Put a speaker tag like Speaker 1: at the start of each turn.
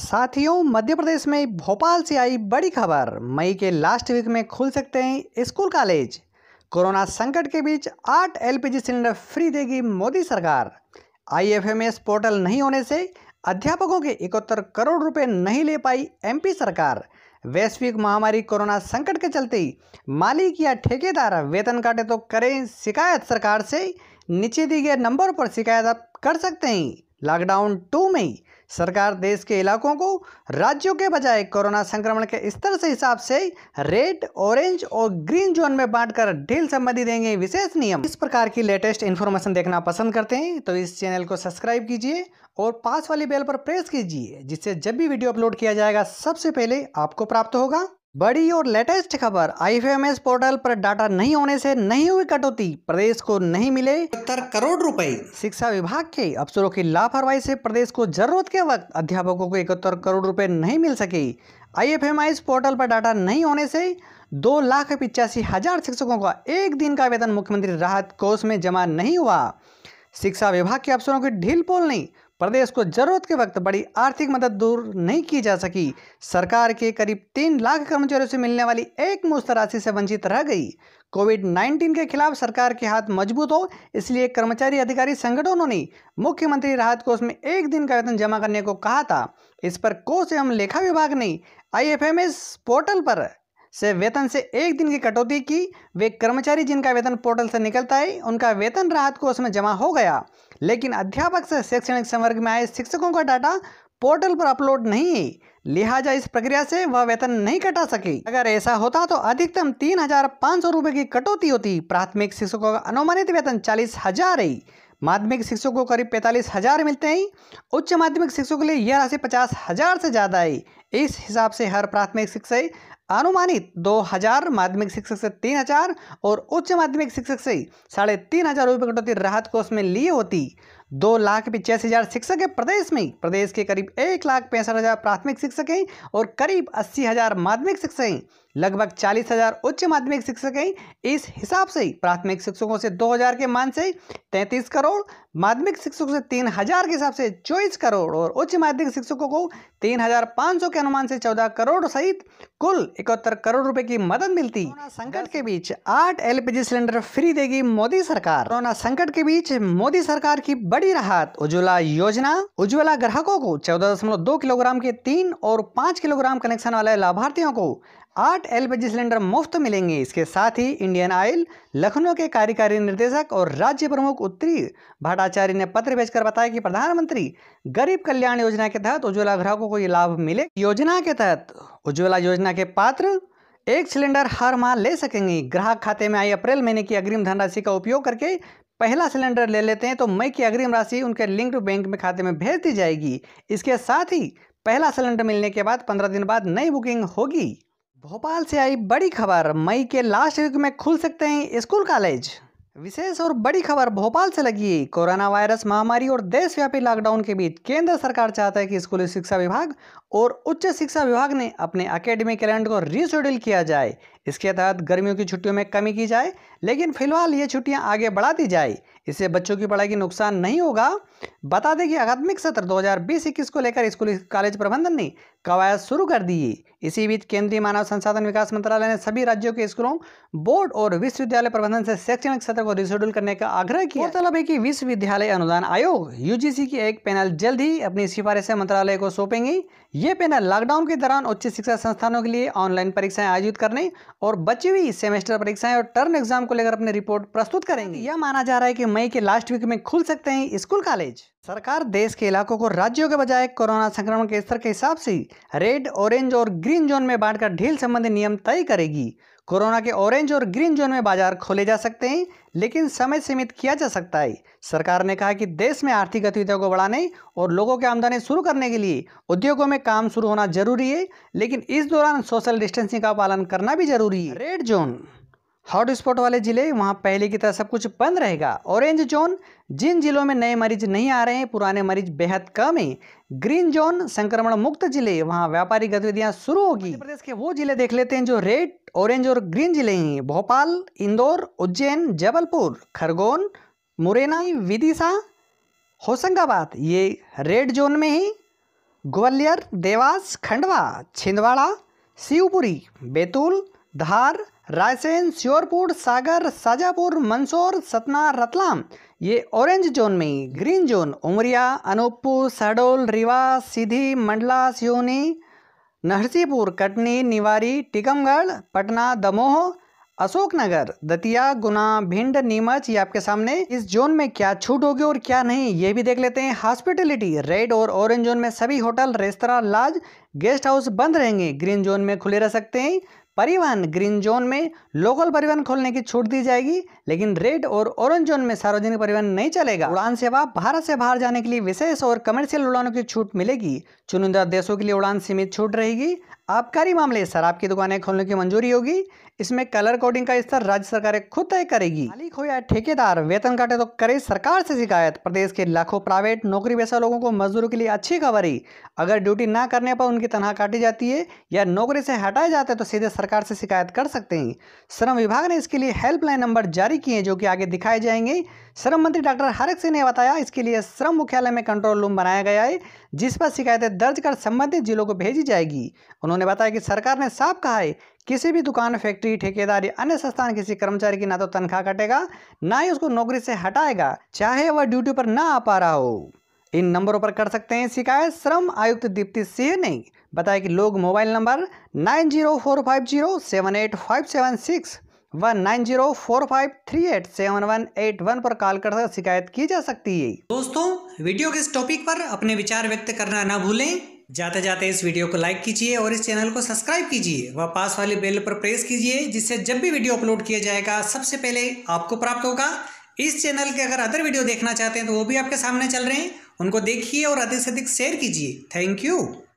Speaker 1: साथियों मध्य प्रदेश में भोपाल से आई बड़ी खबर मई के लास्ट वीक में खुल सकते हैं स्कूल कॉलेज कोरोना संकट के बीच आठ एलपीजी सिलेंडर फ्री देगी मोदी सरकार आईएफएमएस पोर्टल नहीं होने से अध्यापकों के इकहत्तर करोड़ रुपए नहीं ले पाई एमपी सरकार वैश्विक महामारी कोरोना संकट के चलते मालिक या ठेकेदार वेतन काटे तो करें शिकायत सरकार से नीचे दिए गए नंबर पर शिकायत आप कर सकते हैं लॉकडाउन टू में सरकार देश के इलाकों को राज्यों के बजाय कोरोना संक्रमण के स्तर से हिसाब से रेड ऑरेंज और ग्रीन जोन में बांटकर ढील संबंधी देंगे विशेष नियम इस प्रकार की लेटेस्ट इन्फॉर्मेशन देखना पसंद करते हैं तो इस चैनल को सब्सक्राइब कीजिए और पास वाली बेल पर प्रेस कीजिए जिससे जब भी वीडियो अपलोड किया जाएगा सबसे पहले आपको प्राप्त होगा बड़ी और लेटेस्ट खबर आईएफएमएस पोर्टल पर डाटा नहीं होने से नहीं हुई कटौती प्रदेश को नहीं मिले सत्तर करोड़ रुपए शिक्षा विभाग के अफसरों की लापरवाही से प्रदेश को जरूरत के वक्त अध्यापकों को इकहत्तर करोड़ रुपए नहीं मिल सके आईएफएमएस पोर्टल पर डाटा नहीं होने से दो लाख पिचासी हजार शिक्षकों का एक दिन का वेतन मुख्यमंत्री राहत कोष में जमा नहीं हुआ शिक्षा विभाग के अफसरों की ढील पोल नहीं प्रदेश को जरूरत के वक्त बड़ी आर्थिक मदद दूर नहीं की जा सकी सरकार के करीब तीन लाख कर्मचारियों से मिलने वाली एक मुस्त राशि से वंचित रह गई कोविड 19 के खिलाफ सरकार के हाथ मजबूत हो इसलिए कर्मचारी अधिकारी संगठनों ने मुख्यमंत्री राहत कोष में एक दिन का वेतन जमा करने को कहा था इस पर कोष एवं लेखा विभाग ने आईएफएमएस पोर्टल पर से वेतन से एक दिन की कटौती की वे कर्मचारी जिनका वेतन पोर्टल से निकलता है उनका वेतन राहत कोष में जमा हो गया लेकिन अध्यापक से शैक्षणिक संवर्ग में आए शिक्षकों का डाटा पोर्टल पर अपलोड नहीं है लिहाजा इस प्रक्रिया से वह वेतन नहीं कटा सके अगर ऐसा होता तो अधिकतम तीन हजार पाँच सौ रुपये की कटौती होती प्राथमिक शिक्षकों का अनुमानित वेतन चालीस हजार है माध्यमिक शिक्षकों को करीब पैंतालीस हज़ार मिलते हैं उच्च माध्यमिक शिक्षकों के लिए यह राशि पचास हज़ार से ज़्यादा है इस हिसाब से हर प्राथमिक शिक्षक अनुमानित दो हजार माध्यमिक शिक्षक से तीन हज़ार और उच्च माध्यमिक शिक्षक से साढ़े तीन हज़ार रुपये कटौती राहत कोष में लिए होती दो लाख पिचासी हज़ार शिक्षक है प्रदेश में प्रदेश के करीब एक लाख पैंसठ हज़ार प्राथमिक शिक्षक हैं और करीब अस्सी हज़ार माध्यमिक शिक्षक हैं लगभग चालीस हजार उच्च माध्यमिक शिक्षक हैं इस हिसाब से ही प्राथमिक शिक्षकों से दो हजार के मान से तैंतीस करोड़ माध्यमिक शिक्षकों से तीन हजार के हिसाब से चौबीस करोड़ और उच्च माध्यमिक शिक्षकों को तीन हजार पाँच सौ के अनुमान से चौदह करोड़ सहित कुल इकहत्तर करोड़ रुपए की मदद मिलती संकट के बीच आठ एलपीजी सिलेंडर फ्री देगी मोदी सरकार कोरोना संकट के बीच मोदी सरकार की बड़ी राहत उज्ज्वला योजना उज्ज्वला ग्राहकों को चौदह दशमलव दो किलोग्राम के तीन और पाँच किलोग्राम कनेक्शन वाले लाभार्थियों को आठ एल पी जी सिलेंडर मुफ्त मिलेंगे इसके साथ ही इंडियन ऑयल लखनऊ के कार्यकारी निर्देशक और राज्य प्रमुख उत्तरी भट्टाचार्य ने पत्र भेजकर बताया कि प्रधानमंत्री गरीब कल्याण योजना के तहत उज्ज्वला ग्राहकों को ये लाभ मिले योजना के तहत उज्ज्वला योजना के पात्र एक सिलेंडर हर माह ले सकेंगे ग्राहक खाते में आई अप्रैल महीने की अग्रिम धनराशि का उपयोग करके पहला सिलेंडर ले लेते हैं तो मई की अग्रिम राशि उनके लिंक्ड बैंक में खाते में भेज दी जाएगी इसके साथ ही पहला सिलेंडर मिलने के बाद पंद्रह दिन बाद नई बुकिंग होगी भोपाल से आई बड़ी खबर मई के लास्ट वीक में खुल सकते हैं स्कूल कॉलेज विशेष और बड़ी खबर भोपाल से लगी कोरोना वायरस महामारी और देशव्यापी लॉकडाउन के बीच केंद्र सरकार चाहता है कि स्कूली शिक्षा विभाग और उच्च शिक्षा विभाग ने अपने अकेडमी कैलेंडर को रिशेड्यूल किया जाए इसके तहत गर्मियों की छुट्टियों में कमी की जाए लेकिन फिलहाल ये छुट्टियां आगे बढ़ा दी जाए इससे बच्चों की पढ़ाई की नुकसान नहीं होगा बता दें कि अकादमिक सत्र दो 21 को लेकर स्कूली कॉलेज प्रबंधन ने कवायद शुरू कर दी इसी बीच केंद्रीय मानव संसाधन विकास मंत्रालय ने सभी राज्यों के स्कूलों बोर्ड और विश्वविद्यालय प्रबंधन से शैक्षणिक सत्र छात्रों को रिशेड्यूल करने का आग्रह किया मतलब है कि विश्वविद्यालय अनुदान आयोग यूजीसी की एक पैनल जल्द ही अपनी सिफारिशें मंत्रालय को सौंपेंगी ये पैनल लॉकडाउन के दौरान उच्च शिक्षा संस्थानों के लिए ऑनलाइन परीक्षाएं आयोजित करने और बची हुई सेमेस्टर परीक्षाएं और टर्न एग्जाम को लेकर अपनी रिपोर्ट प्रस्तुत करेंगे यह माना जा रहा है कि मई के लास्ट वीक में खुल सकते हैं स्कूल कॉलेज सरकार देश के इलाकों को राज्यों के बजाय कोरोना संक्रमण के स्तर के हिसाब से रेड ऑरेंज और ग्रीन जोन में बांटकर ढील संबंधी नियम तय करेगी कोरोना के ऑरेंज और ग्रीन जोन में बाजार खोले जा सकते हैं लेकिन समय सीमित किया जा सकता है सरकार ने कहा कि देश में आर्थिक गतिविधियों को बढ़ाने और लोगों की आमदनी शुरू करने के लिए उद्योगों में काम शुरू होना जरूरी है लेकिन इस दौरान सोशल डिस्टेंसिंग का पालन करना भी जरूरी है रेड जोन हॉटस्पॉट वाले ज़िले वहाँ पहले की तरह सब कुछ बंद रहेगा ऑरेंज जोन जिन जिलों में नए मरीज नहीं आ रहे हैं पुराने मरीज बेहद कम हैं ग्रीन जोन संक्रमण मुक्त जिले वहाँ व्यापारिक गतिविधियाँ शुरू होगी प्रदेश के वो जिले देख लेते हैं जो रेड ऑरेंज और ग्रीन जिले हैं भोपाल इंदौर उज्जैन जबलपुर खरगोन मुरैना विदिशा होशंगाबाद ये रेड जोन में ही ग्वालियर देवास खंडवा छिंदवाड़ा शिवपुरी बैतूल धार रायसेन श्योरपुर सागर शाजापुर मंदसौर सतना रतलाम ये ऑरेंज जोन में ग्रीन जोन उमरिया अनूपपुर शहडोल रीवा सीधी मंडला सियोनी नरसीपुर कटनी निवारी टीकमगढ़ पटना दमोह अशोकनगर दतिया गुना भिंड नीमच ये आपके सामने इस जोन में क्या छूट होगी और क्या नहीं ये भी देख लेते हैं हॉस्पिटलिटी रेड और ऑरेंज जोन में सभी hotel restaurant lodge guest house बंद रहेंगे ग्रीन जोन में खुले रह सकते हैं परिवहन ग्रीन जोन में लोकल परिवहन खोलने की छूट दी जाएगी लेकिन रेड और ऑरेंज जोन में सार्वजनिक परिवहन नहीं चलेगा उड़ान सेवा भारत से बाहर जाने के लिए विशेष और कमर्शियल उड़ानों की छूट मिलेगी चुनिंदा देशों के लिए उड़ान सीमित छूट रहेगी आबकारी मामले शराब की दुकानें खोलने की मंजूरी होगी इसमें कलर कोडिंग का स्तर राज्य सरकारें खुद तय करेगी मालिक हो या ठेकेदार वेतन काटे तो करे सरकार से शिकायत प्रदेश के लाखों प्राइवेट नौकरी पैसा लोगों को मजदूरों के लिए अच्छी खबर ही अगर ड्यूटी ना करने पर उनकी तनहा काटी जाती है या नौकरी से हटाए जाते तो सीधे सरकार सरकार से शिकायत कर सकते हैं श्रम विभाग ने इसके लिए हेल्पलाइन नंबर जारी किए हैं जो कि आगे दिखाए जाएंगे श्रम मंत्री डॉक्टर हरक सिंह ने बताया इसके लिए श्रम मुख्यालय में कंट्रोल रूम बनाया गया है जिस पर शिकायतें दर्ज कर संबंधित जिलों को भेजी जाएगी उन्होंने बताया कि सरकार ने साफ कहा है किसी भी दुकान फैक्ट्री ठेकेदारी अन्य संस्थान किसी कर्मचारी की ना तो तनख्वाह कटेगा ना ही उसको नौकरी से हटाएगा चाहे वह ड्यूटी पर ना आ पा रहा हो इन नंबरों पर कर सकते हैं शिकायत श्रम आयुक्त दीप्ति सिंह ने बताया कि लोग mobile number nine zero four five zero seven eight five seven six व nine zero four five three eight seven one eight one पर कॉल कर शिकायत की जा सकती है दोस्तों वीडियो के इस टॉपिक पर अपने विचार व्यक्त करना ना भूलें जाते जाते इस वीडियो को लाइक कीजिए और इस चैनल को सब्सक्राइब कीजिए व पास वाले बेल पर प्रेस कीजिए जिससे जब भी वीडियो अपलोड किया जाएगा सबसे पहले आपको प्राप्त होगा इस चैनल के अगर अदर वीडियो देखना चाहते हैं तो वो भी आपके सामने चल रहे हैं उनको देखिए और अधिक से अधिक शेयर कीजिए थैंक यू